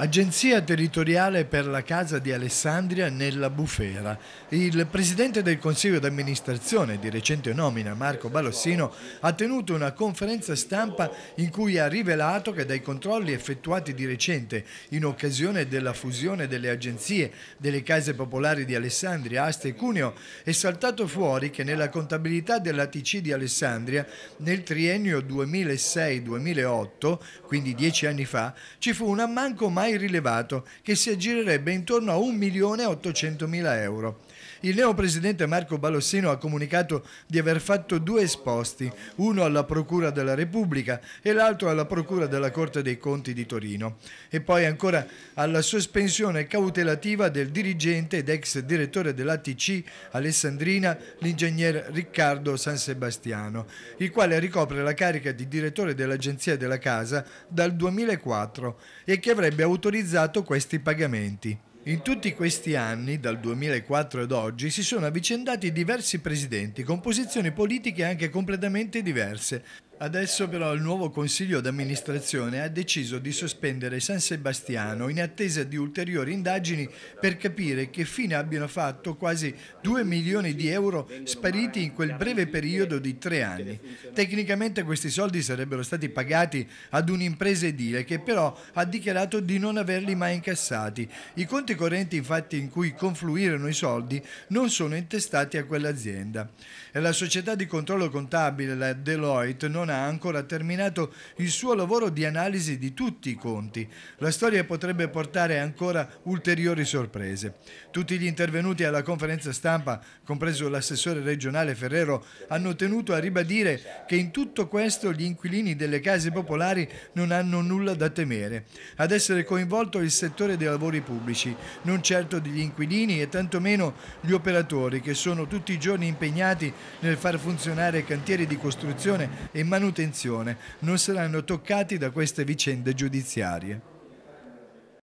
Agenzia territoriale per la Casa di Alessandria nella Bufera. Il presidente del Consiglio d'amministrazione di recente nomina, Marco Balossino, ha tenuto una conferenza stampa in cui ha rivelato che dai controlli effettuati di recente in occasione della fusione delle agenzie delle case popolari di Alessandria, Aste e Cuneo, è saltato fuori che nella contabilità dell'ATC di Alessandria nel triennio 2006-2008, quindi dieci anni fa, ci fu un ammanco mai mai rilevato, che si aggirerebbe intorno a 1.800.000 euro. Il neopresidente Marco Balossino ha comunicato di aver fatto due esposti, uno alla Procura della Repubblica e l'altro alla Procura della Corte dei Conti di Torino. E poi ancora alla sospensione cautelativa del dirigente ed ex direttore dell'ATC Alessandrina, l'ingegner Riccardo San Sebastiano, il quale ricopre la carica di direttore dell'Agenzia della Casa dal 2004 e che avrebbe autorizzato autorizzato questi pagamenti. In tutti questi anni, dal 2004 ad oggi, si sono avvicendati diversi presidenti con posizioni politiche anche completamente diverse, Adesso però il nuovo consiglio d'amministrazione ha deciso di sospendere San Sebastiano in attesa di ulteriori indagini per capire che fine abbiano fatto quasi 2 milioni di euro spariti in quel breve periodo di tre anni. Tecnicamente questi soldi sarebbero stati pagati ad un'impresa edile che però ha dichiarato di non averli mai incassati. I conti correnti infatti in cui confluirono i soldi non sono intestati a quell'azienda. La società di controllo contabile, la Deloitte, non non ha ancora terminato il suo lavoro di analisi di tutti i conti. La storia potrebbe portare ancora ulteriori sorprese. Tutti gli intervenuti alla conferenza stampa, compreso l'assessore regionale Ferrero, hanno tenuto a ribadire che in tutto questo gli inquilini delle case popolari non hanno nulla da temere. Ad essere coinvolto il settore dei lavori pubblici, non certo degli inquilini e tantomeno gli operatori che sono tutti i giorni impegnati nel far funzionare cantieri di costruzione e manutenzione manutenzione non saranno toccati da queste vicende giudiziarie.